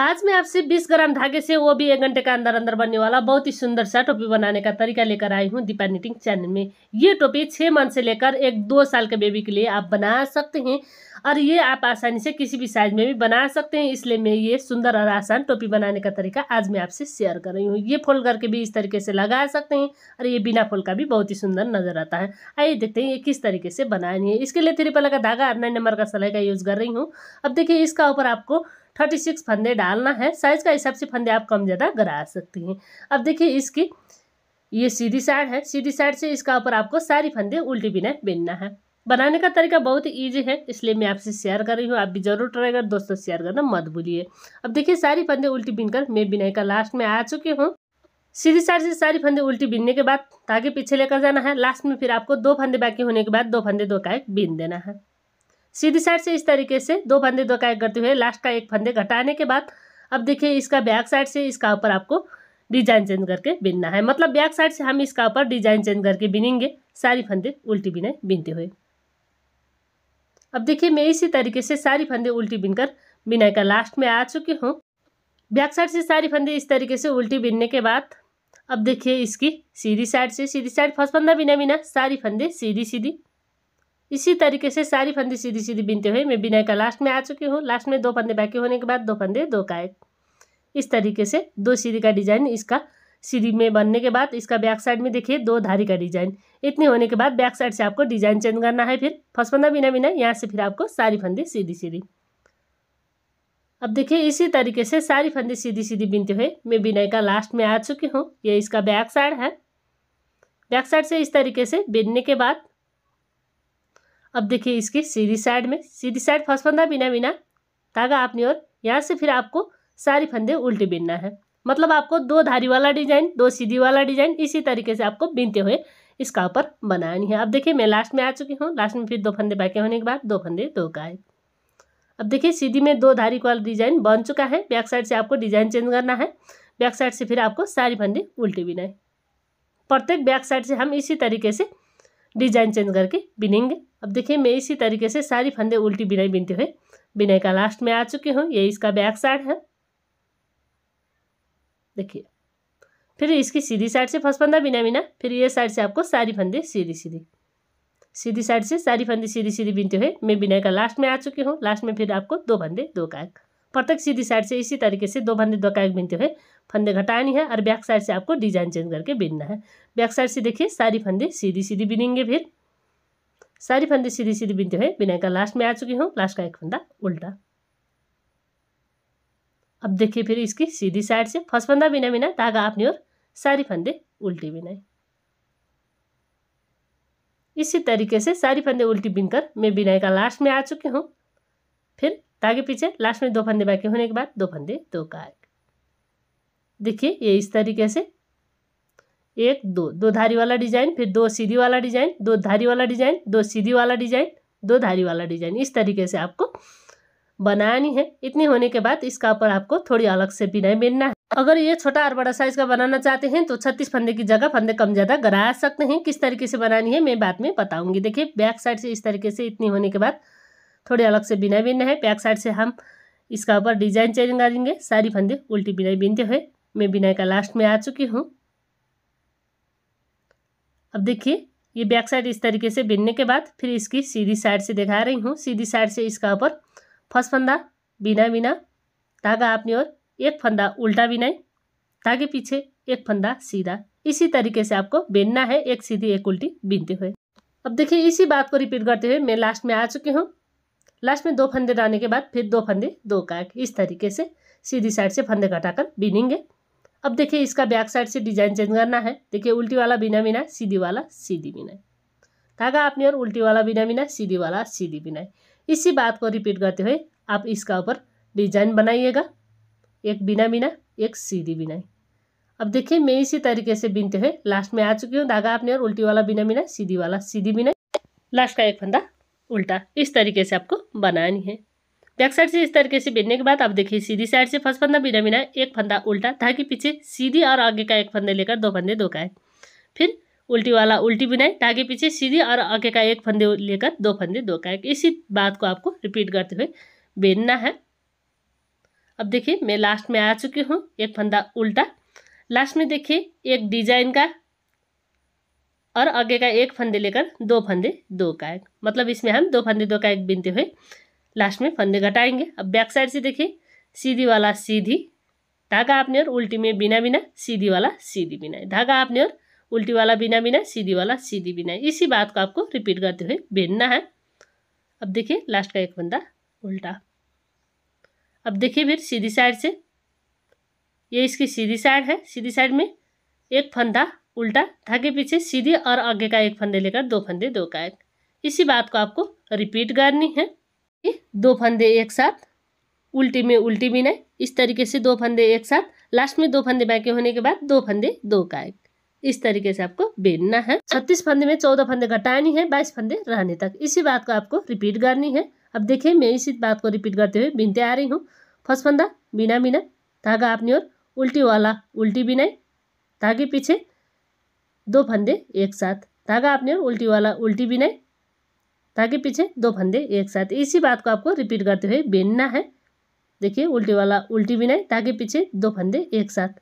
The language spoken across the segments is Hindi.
आज मैं आपसे 20 ग्राम धागे से वो भी एक घंटे का अंदर अंदर बनने वाला बहुत ही सुंदर सा टोपी बनाने का तरीका लेकर आई हूँ दीपा निटिंग चैनल में ये टोपी छः मंथ से लेकर एक दो साल के बेबी के लिए आप बना सकते हैं और ये आप आसानी से किसी भी साइज में भी बना सकते हैं इसलिए मैं ये सुंदर और आसान टोपी बनाने का तरीका आज मैं आपसे शेयर कर रही हूँ ये फोल्ड करके भी इस तरीके से लगा सकते हैं और ये बिना फोल्ड का भी बहुत ही सुंदर नजर आता है आइए देखते हैं ये किस तरीके से बनानी है इसके लिए थ्री पला का धागा और नंबर का सलाई का यूज़ कर रही हूँ अब देखिए इसका ऊपर आपको थर्टी सिक्स फंदे डालना है साइज का हिसाब से फंदे आप कम ज़्यादा गरा सकती हैं अब देखिए इसकी ये सीधी साइड है सीधी साइड से इसका ऊपर आपको सारी फंदे उल्टी बिना बिनना है बनाने का तरीका बहुत ही ईजी है इसलिए मैं आपसे शेयर कर रही हूँ आप भी जरूर ट्राई कर दोस्तों शेयर करना मत भूलिए अब देखिए सारी फंदे उल्टी बिनकर मैं बिनाई का लास्ट में आ चुकी हूँ सीधी साइड से सारी फंदे उल्टी बिनने के बाद ताकि पीछे लेकर जाना है लास्ट में फिर आपको दो फंदे बाकी होने के बाद दो फंदे दो का एक बीन देना है सीधी साइड से इस तरीके से दो फंदे दो कायक करते हुए लास्ट का एक फंदे घटाने के बाद अब देखिए इसका बैक साइड से इसका ऊपर आपको डिजाइन चेंज करके बिनना है मतलब बैक साइड से हम इसका ऊपर डिजाइन चेंज करके बिनेंगे सारी फंदे उल्टी बिने बिनते हुए अब देखिए मैं इसी तरीके से सारी फंदे उल्टी बिनकर बिनाई का लास्ट में आ चुकी हूँ बैक साइड से सारी फंदे इस तरीके से उल्टी बिनने के बाद अब देखिए इसकी सीधी साइड से सीधी साइड फर्स्ट फंदा बिना बिना सारी फंदे सीधी सीधी इसी तरीके से सारी फंदे सीधी सीधी बिनते हुए मैं बिनाई का लास्ट में आ चुकी हूँ लास्ट में दो फंदे बाकी होने के बाद दो फंदे दो का एक इस तरीके से दो सीढ़ी का डिजाइन इसका सीधी में बनने के बाद इसका बैक साइड में देखिए दो धारी का डिजाइन इतने होने के बाद बैक साइड से आपको डिजाइन चेंज करना है फिर फसफंदा बिना बिना यहाँ से फिर आपको सारी फंदे सीधी सीधी अब देखिए इसी तरीके से सारी फंदे सीधी सीधी बिनते हुए मैं बिनाई का लास्ट में आ चुकी हूँ ये इसका बैक साइड है बैक साइड से इस तरीके से बिनने के बाद अब देखिए इसके सीधी साइड में सीधी साइड फर्स्ट फंदा बिना बिना धागा आपने और यहाँ से फिर आपको सारी फंदे उल्टे बिनना है मतलब आपको दो धारी वाला डिजाइन दो सीधी वाला डिजाइन इसी तरीके से आपको बिनते हुए इसका ऊपर बनानी है अब देखिए मैं लास्ट में आ चुकी हूँ लास्ट में फिर दो फंदे बाकी होने के बाद दो फंदे दो का है अब देखिए सीधी में दो धारी वाला डिजाइन बन चुका है बैक साइड से आपको डिजाइन चेंज करना है बैक साइड से फिर आपको सारी फंदे उल्टे बिनाए प्रत्येक बैक साइड से हम इसी तरीके से डिजाइन चेंज करके बिनेंगे अब देखिए मैं इसी तरीके से सारी फंदे उल्टी बिनाई बिनते हुए बिनाई का लास्ट में आ चुके हूँ ये इसका बैक साइड है देखिए फिर इसकी सीधी साइड से फर्स्ट फंदा बिना बिना फिर ये साइड से आपको सारी फंदे सीधी सीधी सीधी साइड से सारी फंदे सीधी सीधी बिनते हुए मैं बिनाई का लास्ट में आ चुकी हूँ लास्ट में फिर आपको दो फंदे दो कायक प्रत्येक सीधी साइड से इसी तरीके से दो फंदे दो कायक बिनते हुए फंदे घटानी है और बैक साइड से आपको डिजाइन चेंज करके बिनना है बैक साइड से देखिए सारी फंदे सीधी सीधी बिनेंगे फिर सारी फंदी सीधी सीधी बिनती है बिना का लास्ट में आ चुकी हूँ लास्ट का एक फंदा उल्टा अब देखिए फिर इसकी सीधी साइड से फर्स्ट फंदा बिना बिना धागा आपने और सारी फंदे उल्टी बिनाए इसी तरीके से सारी फंदे उल्टी बिनकर मैं बिनाई का लास्ट में आ चुकी हूँ फिर धागे पीछे लास्ट में दो फंदे बाकी होने के बाद दो फंदे दो का एक देखिए ये इस तरीके से एक दो दो धारी वाला डिजाइन फिर दो सीधी वाला डिजाइन दो धारी वाला डिजाइन दो सीधी वाला डिजाइन दो धारी वाला डिजाइन इस तरीके से आपको बनानी है इतनी होने के बाद इसका ऊपर आपको थोड़ी अलग से बिनाई बिनना है अगर ये छोटा और बड़ा साइज का बनाना चाहते हैं तो छत्तीस फंदे की जगह फंदे कम ज़्यादा गरा सकते हैं किस तरीके से बनानी है मैं बाद में बताऊंगी देखिए बैक साइड से इस तरीके से इतनी होने के बाद थोड़ी अलग से बिनाई बिनना है बैक साइड से हम इसका ऊपर डिजाइन चेंज करेंगे सारी फंदे उल्टी बिनाई बिनते हुए मैं बिनाई का लास्ट में आ चुकी हूँ अब देखिए ये बैक साइड इस तरीके से बिनने के बाद फिर इसकी सीधी साइड से दिखा रही हूँ सीधी साइड से इसका ऊपर फर्स्ट फंदा बिना बिना धागा आपने और एक फंदा उल्टा बिनाई धागे पीछे एक फंदा सीधा इसी तरीके से आपको बिनना है एक सीधी एक उल्टी बिनते हुए अब देखिए इसी बात को रिपीट करते हुए मैं लास्ट में आ चुकी हूँ लास्ट में दो फंदे डालने के बाद फिर दो फंदे दो काट इस तरीके से सीधी साइड से फंदे घटाकर बिनेंगे अब देखिए इसका बैक साइड से डिजाइन चेंज करना है देखिए उल्टी वाला बिना बिना सीधी वाला सीधी बिना धागा आपने और उल्टी वाला बिना बिना सीधी वाला सीधी बिना इसी बात को रिपीट करते हुए आप इसका ऊपर डिजाइन बनाइएगा एक बिना बिना एक सीधी बिना अब देखिए मैं इसी तरीके से बीनते हुए लास्ट में आ चुकी हूँ धागा आपने और उल्टी वाला बिना बिना सीधी वाला सीधी बिना लास्ट का एक फंदा उल्टा इस तरीके से आपको बनानी है बैक साइड से इस तरीके से बेचने के बाद अब देखिए सीधी साइड से फर्स्ट फंदा बिना बिना एक फंदा उल्टा ताकि पीछे सीधी और आगे का एक फंदे लेकर दो फंदे दो का फिर उल्टी वाला उल्टी बिनाए ताकि पीछे सीधी और आगे का एक फंदे लेकर दो फंदे दो का इसी बात को आपको रिपीट करते हुए बेनना है अब देखिए मैं लास्ट में आ चुकी हूँ एक फंदा उल्टा लास्ट में देखिए एक डिजाइन का और आगे का एक फंदे लेकर दो फंदे दो का एक मतलब इसमें हम दो फंदे दो का एक बिनते हुए लास्ट में फंदे घटाएंगे अब बैक साइड से देखिए सीधी वाला सीधी धागा आपने और उल्टी में बिना बिना सीधी वाला सीधी बिना धागा आपने और उल्टी वाला बिना बिना सीधी वाला सीधी बिना इसी बात को आपको रिपीट करते हुए बेनना है अब देखिए लास्ट का एक फंदा उल्टा अब देखिए फिर सीधी साइड से ये इसकी सीधी साइड है सीधी साइड में एक फंदा उल्टा धागे पीछे सीधी और आगे का एक फंदे लेकर दो फंदे दो का एक इसी बात को आपको रिपीट करनी है दो फंदे एक साथ उल्टी में उल्टी बिनाई इस तरीके से दो फंदे एक साथ लास्ट में दो फंदे बाकी होने के बाद दो फंदे दो का एक इस तरीके से आपको बेनना है छत्तीस फंदे में चौदह फंदे घटानी है बाईस फंदे रहने तक इसी बात को आपको रिपीट करनी है अब देखिए मैं इसी बात को रिपीट करते हुए बीनते आ रही हूँ फर्स्ट फंदा बिना बिना धागा आपने और उल्टी वाला उल्टी बिनाई धागे पीछे दो फंदे एक साथ धागा अपने और उल्टी वाला उल्टी बिनाई ताकि पीछे दो फंदे एक साथ इसी बात को आपको रिपीट करते हुए बिनना है देखिए उल्टी वाला उल्टी बिना ताकि पीछे दो फंदे एक साथ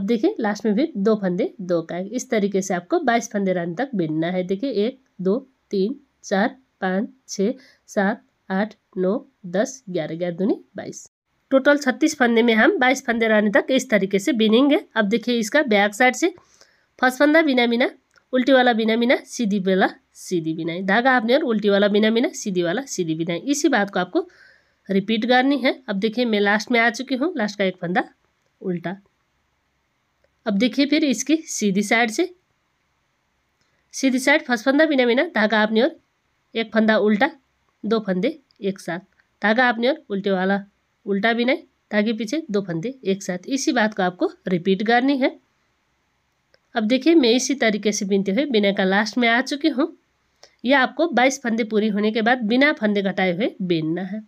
अब देखिए लास्ट में फिर दो फंदे दो का इस तरीके से आपको बाईस फंदे रन तक बिनना है देखिए एक दो तीन चार पाँच छः सात आठ नौ दस ग्यारह ग्यारह दूनी बाईस टोटल छत्तीस फंदे में हम बाईस फंदे रहने तक इस तरीके से बिनेंगे अब देखिए इसका बैक साइड से फर्स्ट फंदा बिना बिना उल्टी वाला बिना बिना सीधी वाला सीधी बिनाई धागा आपने और उल्टी वाला बिना बिना सीधी वाला सीधी बिनाई इसी बात को आपको रिपीट करनी है अब देखिए मैं लास्ट में आ चुकी हूँ लास्ट का एक फंदा उल्टा अब देखिए फिर इसकी सीधी साइड से सीधी साइड फर्स्ट फंदा बिना बिना धागा आपने और एक फंदा उल्टा दो फंदे एक साथ धागा आपने और उल्टे वाला उल्टा बिनाई धागे पीछे दो फंदे एक साथ इसी बात को आपको रिपीट करनी है अब देखिए मैं इसी तरीके से बीनते हुए बिना का लास्ट में आ चुकी हूँ यह आपको बाईस फंदे पूरी होने के बाद बिना फंदे घटाए हुए बीनना है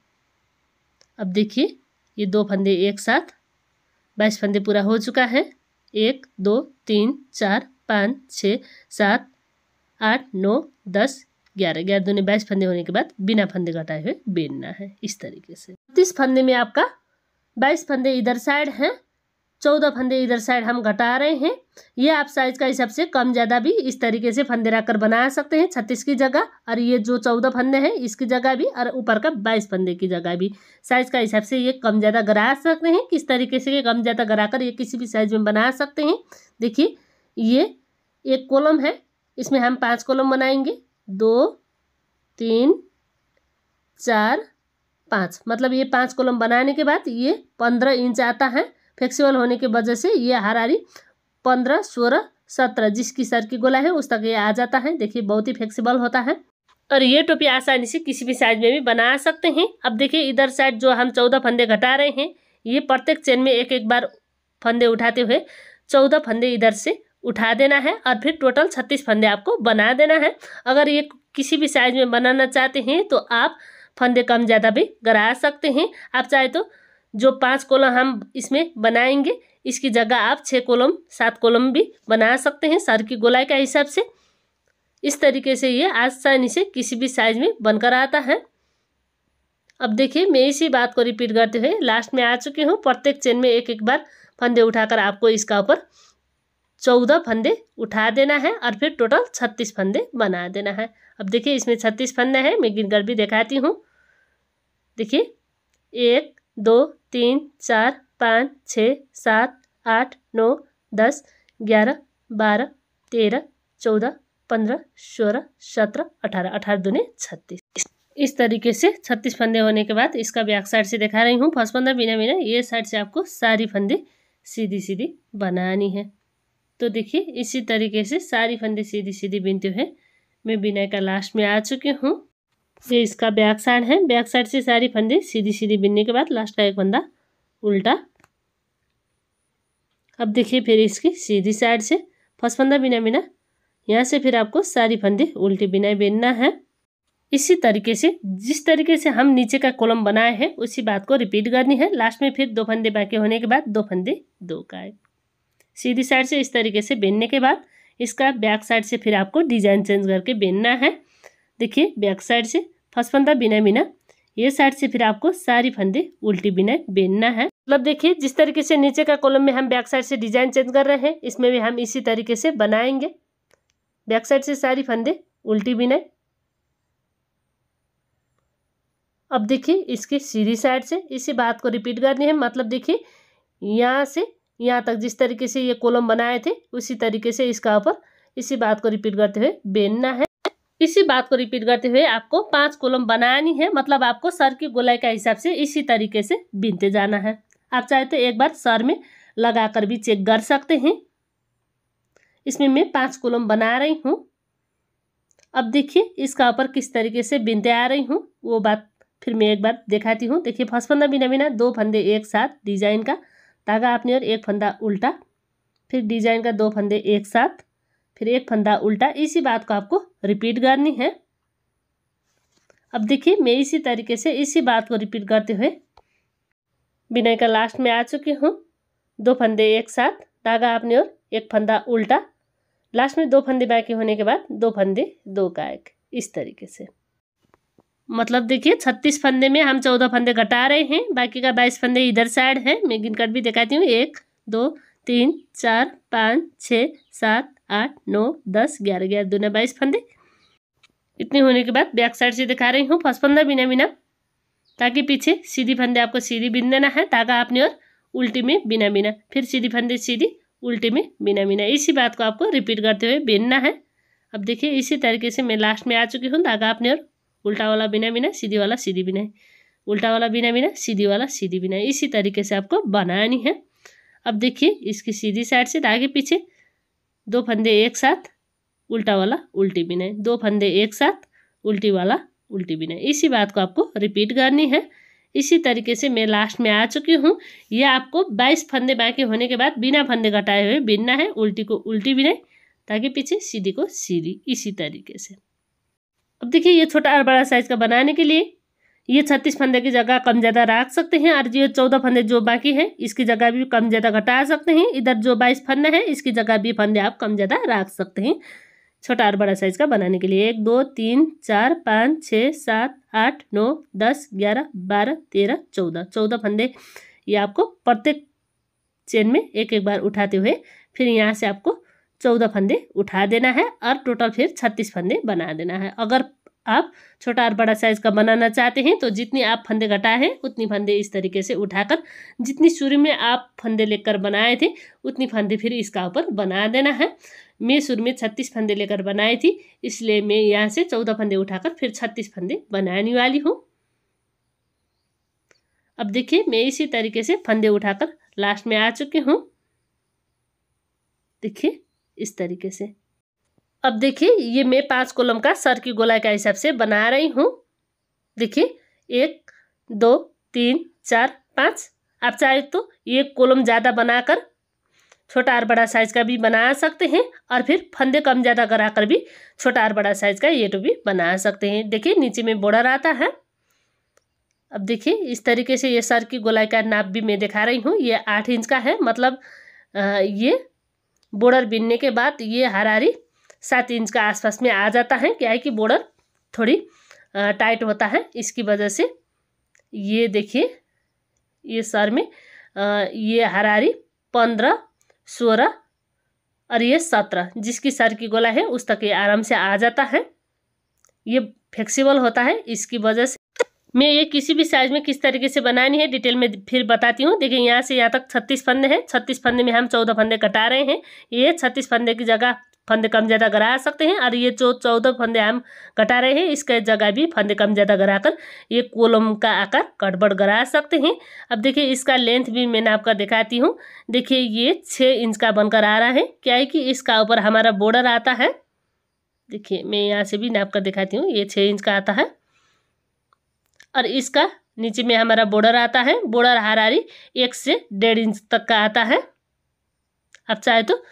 अब देखिए ये दो फंदे एक साथ बाईस फंदे पूरा हो चुका है एक दो तीन चार पाँच छः सात आठ नौ दस ग्यारह ग्यारह दोनों बाईस फंदे होने के बाद बिना फंदे घटाए हुए बेनना है इस तरीके से तीस फंदे में आपका बाईस फंदे इधर साइड हैं चौदह फंदे इधर साइड हम घटा रहे हैं ये आप साइज का हिसाब से कम ज़्यादा भी इस तरीके से फंदे रखकर बना सकते हैं छत्तीस की जगह और ये जो चौदह फंदे हैं इसकी जगह भी और ऊपर का बाईस फंदे की जगह भी साइज का हिसाब से ये कम ज़्यादा गरा सकते हैं किस तरीके से ये कम ज़्यादा गरा कर ये किसी भी साइज में बना सकते हैं देखिए ये एक कॉलम है इसमें हम पाँच कॉलम बनाएंगे दो तीन चार पाँच मतलब ये पाँच कॉलम बनाने के बाद ये पंद्रह इंच आता है फ्लेक्सिबल होने की वजह से ये हरारी पंद्रह सोलह सत्रह जिस सर की गोला है उस तक ये आ जाता है देखिए बहुत ही फ्लेक्सिबल होता है और ये टोपी आसानी से किसी भी साइज में भी बना सकते हैं अब देखिए इधर साइड जो हम चौदह फंदे घटा रहे हैं ये प्रत्येक चेन में एक एक बार फंदे उठाते हुए चौदह फंदे इधर से उठा देना है और फिर टोटल छत्तीस फंदे आपको बना देना है अगर ये किसी भी साइज में बनाना चाहते हैं तो आप फंदे कम ज़्यादा भी गरा सकते हैं आप चाहे तो जो पाँच कॉलम हम इसमें बनाएंगे इसकी जगह आप छः कॉलम सात कॉलम भी बना सकते हैं सर की गोलाई के हिसाब से इस तरीके से ये आसानी से किसी भी साइज में बनकर आता है अब देखिए मैं इसी बात को रिपीट करते हुए लास्ट में आ चुकी हूँ प्रत्येक चेन में एक एक बार फंदे उठाकर आपको इसका ऊपर चौदह फंदे उठा देना है और फिर टोटल छत्तीस फंदे बना देना है अब देखिए इसमें छत्तीस फंदे हैं मैं गिनकर भी दिखाती हूँ देखिए एक दो तीन चार पाँच छः सात आठ नौ दस ग्यारह बारह तेरह चौदह पंद्रह सोलह सत्रह अठारह अठारह दूने छत्तीस इस तरीके से छत्तीस फंदे होने के बाद इसका बैक साइड से दिखा रही हूँ फर्स्ट फंदा बिना बिना ये साइड से आपको सारी फंदे सीधी सीधी बनानी है तो देखिए इसी तरीके से सारी फंदे सीधी सीधी बिनते हुए मैं बिना का लास्ट में आ चुकी हूँ ये इसका बैक साइड है बैक साइड से सारी फंदे सीधी सीधी बिनने के बाद लास्ट का एक फंदा उल्टा अब देखिए फिर इसकी सीधी साइड से फर्स्ट फंदा बिना बिना यहाँ से फिर आपको सारी फंदे उल्टी बिना बिनना है इसी तरीके से जिस तरीके से हम नीचे का कॉलम बनाए हैं उसी बात को रिपीट करनी है लास्ट में फिर दो फंदे बाकी होने के बाद दो फंदे दो का सीधी साइड से इस तरीके से बिनने के बाद इसका बैक साइड से फिर आपको डिजाइन चेंज करके बिनना है देखिए बैक साइड से फर्स्ट फंदा बिना बिना ये साइड से फिर आपको सारी फंदे उल्टी बिना बेनना है मतलब देखिए जिस तरीके से नीचे का कॉलम में हम बैक साइड से डिजाइन चेंज कर रहे हैं इसमें भी हम इसी तरीके से बनाएंगे बैक साइड से सारी फंदे उल्टी बिना अब देखिए इसके सीधी साइड से इसी बात को रिपीट करनी है मतलब देखिए यहाँ से यहाँ तक जिस तरीके से ये कॉलम बनाए थे उसी तरीके से इसका ऊपर इसी बात को रिपीट करते हुए बेनना है इसी बात को रिपीट करते हुए आपको पांच कोलम बनानी है मतलब आपको सर की गोलाई का हिसाब से इसी तरीके से बीनते जाना है आप चाहे तो एक बार सर में लगाकर भी चेक कर सकते हैं इसमें मैं पांच कोलम बना रही हूँ अब देखिए इसका ऊपर किस तरीके से बीनते आ रही हूँ वो बात फिर मैं एक बार दिखाती हूँ देखिए फर्स्ट फंदा बिना बिना दो फंदे एक साथ डिजाइन का धागा आपने और एक फंदा उल्टा फिर डिजाइन का दो फंदे एक साथ फिर एक फंदा उल्टा इसी बात को आपको रिपीट करनी है अब देखिए मैं इसी तरीके से इसी बात को रिपीट करते हुए बिना का लास्ट में आ चुकी हूँ दो फंदे एक साथ धागा आपने और एक फंदा उल्टा लास्ट में दो फंदे बाकी होने के बाद दो फंदे दो का एक इस तरीके से मतलब देखिए छत्तीस फंदे में हम चौदह फंदे घटा रहे हैं बाकी का बाईस फंदे इधर साइड है मैं गिनकर भी दिखाती हूँ एक दो तीन चार पाँच छः सात आठ नौ दस ग्यारह ग्यारह दूना बाईस फंदे इतने होने के बाद बैक साइड से दिखा रही हूँ फर्स्ट फंदा बिना बिना ताकि पीछे सीधी फंदे आपको सीधी बिन देना है तागा आपने और उल्टी में बिना बिना फिर सीधी फंदे सीधी उल्टी में बिना बिना इसी बात को आपको रिपीट करते हुए बिनना है अब देखिए इसी तरीके से मैं लास्ट में आ चुकी हूँ ताकि आपने और उल्टा वाला बिना बिना सीधी वाला सीधी बिना उल्टा वाला बिना बिना सीधी वाला सीधी बिना इसी तरीके से आपको बनानी है अब देखिए इसकी सीधी साइड से ताकि पीछे दो फंदे एक साथ उल्टा वाला उल्टी बिनाई दो फंदे एक साथ उल्टी वाला उल्टी बिनाई इसी बात को आपको रिपीट करनी है इसी तरीके से मैं लास्ट में आ चुकी हूँ यह आपको बाईस फंदे बाकी होने के बाद बिना फंदे घटाए हुए बिनना है उल्टी को उल्टी बिनाई ताकि पीछे सीधी को सीधी इसी तरीके से अब देखिए ये छोटा और बड़ा साइज़ का बनाने के लिए ये छत्तीस फंदे की जगह कम ज़्यादा रख सकते हैं और ये चौदह फंदे जो बाकी हैं इसकी जगह भी कम ज़्यादा घटा सकते हैं इधर जो बाईस फंदा है इसकी जगह भी फंदे आप कम ज़्यादा रख सकते हैं छोटा और बड़ा साइज़ का बनाने के लिए एक दो तीन चार पाँच छः सात आठ नौ दस ग्यारह बारह तेरह चौदह चौदह फंदे ये आपको प्रत्येक चेन में एक एक बार उठाते हुए फिर यहाँ से आपको चौदह फंदे उठा देना है और टोटल फिर छत्तीस फंदे बना देना है अगर आप छोटा और बड़ा साइज़ का बनाना चाहते हैं तो जितनी आप फंदे घटाए हैं उतनी फंदे इस तरीके से उठाकर जितनी शुरू में आप फंदे लेकर बनाए थे उतनी फंदे फिर इसका ऊपर बना देना है मैं शुरू में छत्तीस फंदे लेकर बनाई थी इसलिए मैं यहाँ से चौदह फंदे उठाकर फिर छत्तीस फंदे बनाने वाली हूँ अब देखिए मैं इसी तरीके से फंदे उठाकर लास्ट में आ चुकी हूँ देखिए इस तरीके से अब देखिए ये मैं पांच कॉलम का सर की गोलाई का हिसाब से बना रही हूँ देखिए एक दो तीन चार पाँच आप चाहे तो एक कॉलम ज़्यादा बनाकर छोटा और बड़ा साइज का भी बना सकते हैं और फिर फंदे कम ज़्यादा कराकर भी छोटा और बड़ा साइज का ये टू तो भी बना सकते हैं देखिए नीचे में बॉर्डर आता है अब देखिए इस तरीके से ये सर की गोलाई का नाप भी मैं दिखा रही हूँ ये आठ इंच का है मतलब ये बॉर्डर बिनने के बाद ये हरारी सात इंच का आसपास में आ जाता है क्या है कि बॉर्डर थोड़ी टाइट होता है इसकी वजह से ये देखिए ये सर में ये हरारी पंद्रह सोलह और ये सत्रह जिसकी सर की गोला है उस तक ये आराम से आ जाता है ये फ्लेक्सिबल होता है इसकी वजह से मैं ये किसी भी साइज में किस तरीके से बनानी है डिटेल में फिर बताती हूँ देखिए यहाँ से यहाँ तक छत्तीस फंदे हैं छत्तीस फंदे में हम चौदह फंदे कटा रहे हैं ये छत्तीस फंदे की जगह फंदे कम ज़्यादा गरा सकते हैं और ये जो चौदह फंदे हम कटा रहे हैं इसके जगह भी फंदे कम ज़्यादा गरा कर ये कोलम का आकार कटबड़ करा सकते हैं अब देखिए इसका लेंथ भी मैंने आपका दिखाती हूँ देखिए ये छः इंच का बनकर आ रहा है क्या है कि इसका ऊपर हमारा बॉर्डर आता है देखिए मैं यहाँ से भी नाप कर दिखाती हूँ ये छः इंच का आता है और इसका नीचे में हमारा बॉर्डर आता है बॉर्डर हरारी एक से डेढ़ इंच तक का आता है आप चाहे तो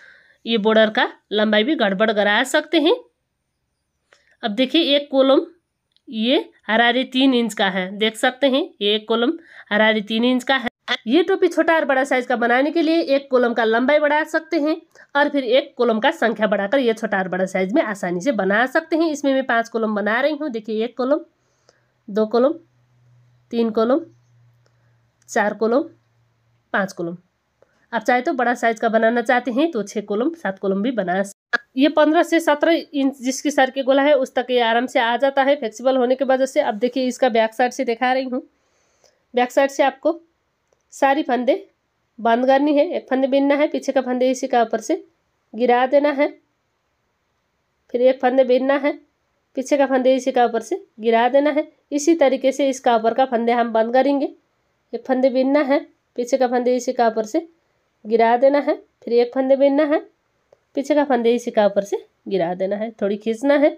ये बॉर्डर का लंबाई भी गड़बड़ करा सकते हैं अब देखिए एक कॉलम ये हरारी तीन इंच का है देख सकते हैं ये एक कॉलम हरारी तीन इंच का है ये टोपी छोटा और बड़ा साइज का बनाने के लिए एक कॉलम का लंबाई बढ़ा सकते हैं और फिर एक कॉलम का संख्या बढ़ाकर ये छोटा और बड़ा साइज में आसानी से बना सकते हैं इसमें मैं पांच कॉलम बना रही हूँ देखिए एक कॉलम दो कॉलम तीन कॉलम चार कॉलम पांच कॉलम आप चाहे तो बड़ा साइज का बनाना चाहते हैं तो छः कोलम सात कोलम भी बना ये पंद्रह से सत्रह इंच जिसकी सर के गोला है उस तक ये आराम से आ जाता है फ्लेक्सिबल होने की वजह से अब देखिए इसका बैक साइड से दिखा रही हूँ बैक साइड से आपको सारी फंदे बंद करनी है एक फंदे बिनना है पीछे का फंदे इसी का ऊपर से गिरा देना है फिर एक फंदे बिनना है पीछे का फंदे इसी का ऊपर से गिरा देना है इसी तरीके से इसका ऊपर का फंदे हम बंद करेंगे एक फंदे बिनना है पीछे का फंदे इसी का ऊपर से गिरा देना है फिर एक फंदे बिनना है पीछे का फंदे इसी का ऊपर से गिरा देना है थोड़ी खींचना है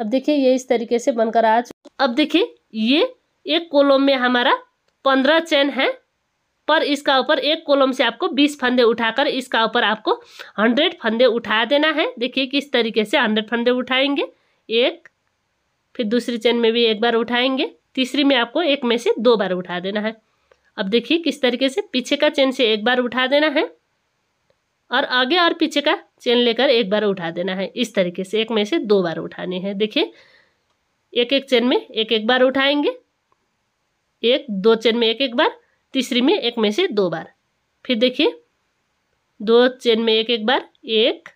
अब देखिए ये इस तरीके से बनकर आ चुका अब देखिए ये एक कॉलम में हमारा पंद्रह चैन है पर इसका ऊपर एक कॉलम से आपको बीस फंदे उठाकर इसका ऊपर आपको हंड्रेड फंदे उठा देना है देखिए किस तरीके से हंड्रेड फंदे उठाएंगे एक फिर दूसरी चैन में भी एक बार उठाएंगे तीसरी में आपको एक में से दो बार उठा देना है अब देखिए किस तरीके से पीछे का चेन से एक बार उठा देना है और आगे और पीछे का चेन लेकर एक बार उठा देना है इस तरीके से एक में से दो बार उठाने हैं देखिए एक एक चेन में एक एक बार उठाएंगे एक दो चेन में एक एक बार तीसरी में एक में से दो बार फिर देखिए दो चेन में एक एक बार एक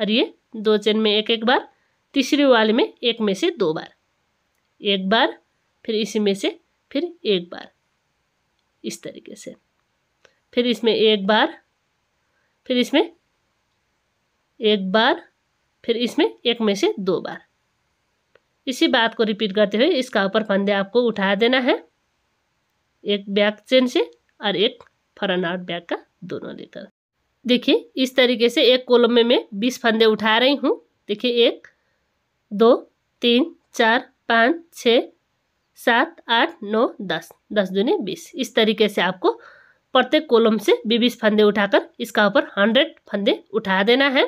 और ये दो चेन में एक एक बार तीसरी वाले में एक में से दो बार एक बार फिर इसी में से फिर एक बार इस तरीके से फिर इसमें एक बार फिर इसमें एक बार फिर इसमें एक में से दो बार इसी बात को रिपीट करते हुए इसका ऊपर फंदे आपको उठा देना है एक बैक चेन से और एक फ्रंट आउट बैक का दोनों लेकर देखिए इस तरीके से एक कॉलम में मैं बीस फंदे उठा रही हूँ देखिए एक दो तीन चार पाँच छः सात आठ नौ दस दस दूनी बीस इस तरीके से आपको प्रत्येक कॉलम से बीस फंदे उठाकर इसका ऊपर हंड्रेड फंदे उठा देना है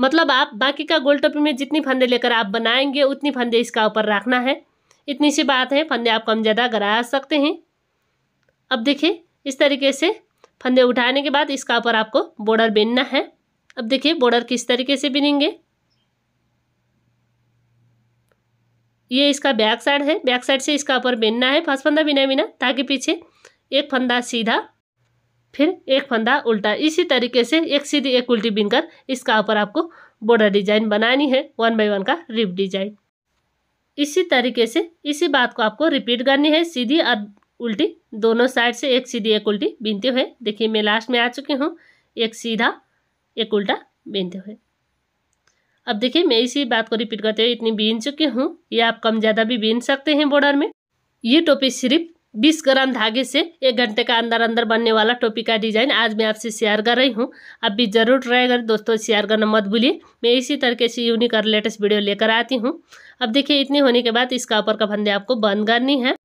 मतलब आप बाकी का गोल टोपी में जितनी फंदे लेकर आप बनाएंगे उतनी फंदे इसका ऊपर रखना है इतनी सी बात है फंदे आप कम ज़्यादा करा सकते हैं अब देखिए इस तरीके से फंदे उठाने के बाद इसका ऊपर आपको बॉर्डर बिनना है अब देखिए बॉर्डर किस तरीके से बिनेंगे ये इसका बैक साइड है बैक साइड से इसका ऊपर बिनना है फर्स्ट फंदा बिना बिना ताकि पीछे एक फंदा सीधा फिर एक फंदा उल्टा इसी तरीके से एक सीधी एक उल्टी बिनकर इसका ऊपर आपको बॉर्डर डिजाइन बनानी है वन बाई वन का रिप डिजाइन इसी तरीके से इसी बात को आपको रिपीट करनी है सीधी और उल्टी दोनों साइड से एक सीधी एक उल्टी बीनते हुए देखिए मैं लास्ट में आ चुकी हूँ एक सीधा एक उल्टा बीनते हुए अब देखिए मैं इसी बात को रिपीट करते हुए इतनी बीन चुकी हूँ या आप कम ज़्यादा भी बीन सकते हैं बॉर्डर में ये टोपी सिर्फ 20 ग्राम धागे से एक घंटे का अंदर अंदर बनने वाला टोपी का डिज़ाइन आज मैं आपसे शेयर कर रही हूँ आप भी ज़रूर ट्राई करें दोस्तों शेयर करना मत भूलिए मैं इसी तरीके से यूनिक और लेटेस्ट वीडियो लेकर आती हूँ अब देखिए इतनी होने के बाद इसका ऊपर का फंदे आपको बंद करनी है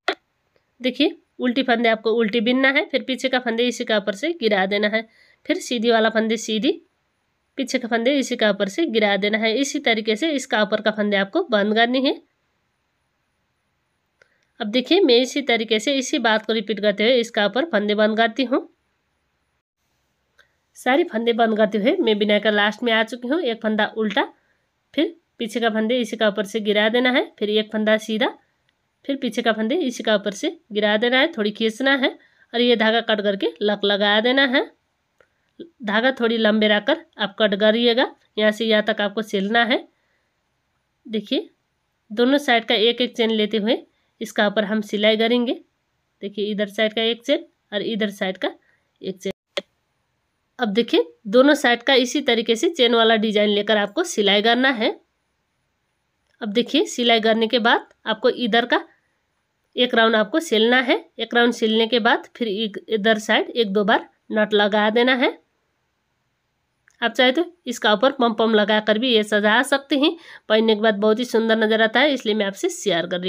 देखिए उल्टी फंदे आपको उल्टी बिनना है फिर पीछे का फंदे इसी का ऊपर से गिरा देना है फिर सीधी वाला फंदे सीधी पीछे का फंदे इसी का ऊपर से गिरा देना है इसी तरीके से इसका ऊपर का फंदे आपको बंद करनी है अब देखिए मैं इसी तरीके से इसी बात को रिपीट करते हुए इसका ऊपर फंदे बंद करती हूँ सारी फंदे बंद करते हुए मैं बिना का लास्ट में आ चुकी हूँ एक फंदा उल्टा फिर पीछे का फंदे इसी का ऊपर से गिरा देना है फिर एक फंदा सीधा फिर पीछे का फंदे इसी का ऊपर से गिरा देना है थोड़ी खींचना है और ये धागा कट करके लक लगा देना है धागा थोड़ी लंबे रखकर आप कट करिएगा यहाँ से यहाँ तक आपको सिलना है देखिए दोनों साइड का एक एक चेन लेते हुए इसका ऊपर हम सिलाई करेंगे देखिए इधर साइड का एक चेन और इधर साइड का एक चेन अब देखिए दोनों साइड का इसी तरीके से चेन वाला डिजाइन लेकर आपको सिलाई करना है अब देखिए सिलाई करने के बाद आपको इधर का एक राउंड आपको सिलना है एक राउंड सिलने के बाद फिर इधर साइड एक दो बार नट लगा देना है आप चाहे तो इसका ऊपर पम पम लगा कर भी ये सजा सकते हैं पहनने के बाद बहुत ही सुंदर नज़र आता है इसलिए मैं आपसे शेयर कर रही हूँ